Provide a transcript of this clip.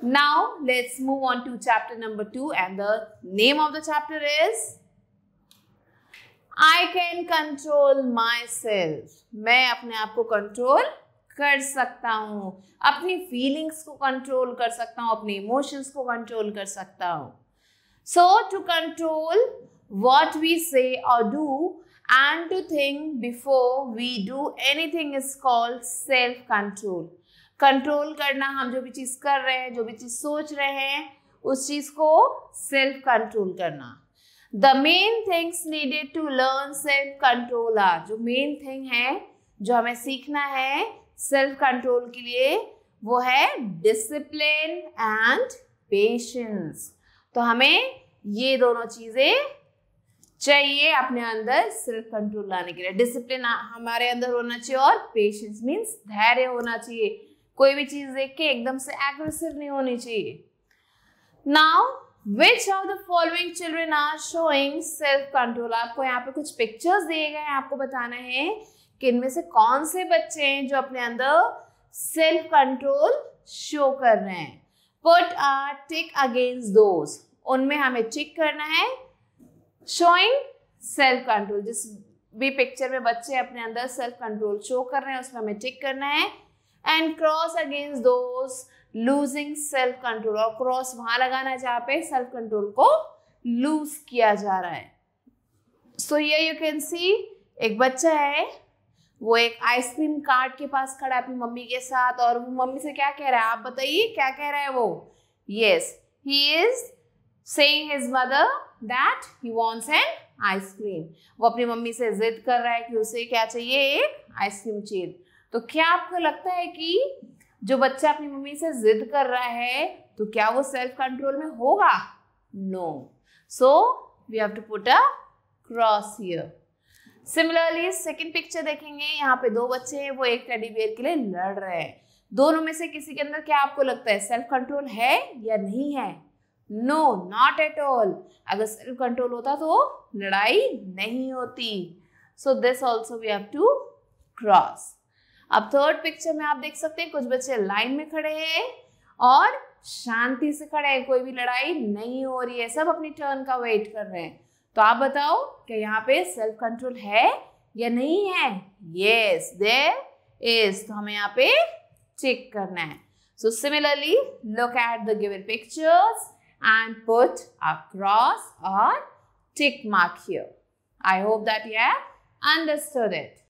Now let's move on to chapter number two, and the name of the chapter is I can control myself. मैं अपने आप को control कर सकता हूँ अपनी feelings को control कर सकता हूँ अपने emotions को control कर सकता हूँ So to control what we say or do and to think before we do anything is called self control. Control करना हम जो भी चीज़ कर रहे हैं जो भी चीज़ सोच रहे हैं उस चीज़ को सेल्फ कंट्रोल करना the main things needed to learn self control are जो मेन थिंग है जो हमें सीखना है सेल्फ कंट्रोल के लिए वो है डिसिप्लिन एंड पेशेंस तो हमें ये दोनों चीज़ें चाहिए अपने अंदर सेल्फ कंट्रोल लाने के लिए डिसिप्लिन हमारे अंदर होना चाहिए और पेशेंस मीन्स धैर्य होना चाहिए कोई भी चीज देख के एकदम से एग्रेसिव नहीं होनी चाहिए now which of the following children are showing self control आपको यहाँ पे कुछ पिक्चर्स दिए गए हैं आपको बताना है कि इनमें से कौन से बच्चे हैं जो अपने अंदर सेल्फ कंट्रोल शो कर रहे हैं put a tick against those उनमें हमें टिक करना है शोइंग सेल्फ कंट्रोल जिस भी पिक्चर में बच्चे अपने अंदर सेल्फ कंट्रोल शो कर रहे हैं उसमें हमें टिक करना है and cross against those losing self control और क्रॉस वहां लगाना जहां पे सेल्फ कंट्रोल को लूज किया जा रहा है सो ये यू कैन सी एक बच्चा है वो एक आइसक्रीम कार्ट के पास खड़ा है अपनी मम्मी के साथ और वो मम्मी से क्या कह रहा है आप बताइए क्या कह रहा है वो yes he is saying his mother that he wants an ice cream वो अपनी मम्मी से जिद कर रहा है कि उसे क्या चाहिए एक आइसक्रीम चाहिए तो क्या आपको लगता है कि जो बच्चा अपनी मम्मी से जिद कर रहा है तो क्या वो सेल्फ कंट्रोल में होगा no so we have to put a cross here similarly second picture देखेंगे यहाँ पे दो बच्चे हैं वो एक टेडी बियर के लिए लड़ रहे हैं दोनों में से किसी के अंदर क्या आपको लगता है सेल्फ कंट्रोल है या नहीं है नो नॉट एट ऑल अगर सेल्फ कंट्रोल होता तो लड़ाई नहीं होती so this also we have to cross अब थर्ड पिक्चर में आप देख सकते हैं कुछ बच्चे लाइन में खड़े हैं और शांति से खड़े हैं कोई भी लड़ाई नहीं हो रही है सब अपनी टर्न का वेट कर रहे हैं तो आप बताओ कि यहाँ पे सेल्फ कंट्रोल है या नहीं है यस देर इज तो हमें यहाँ पे चेक करना है so similarly look at the given pictures and put a cross और tick mark here I hope that you have understood it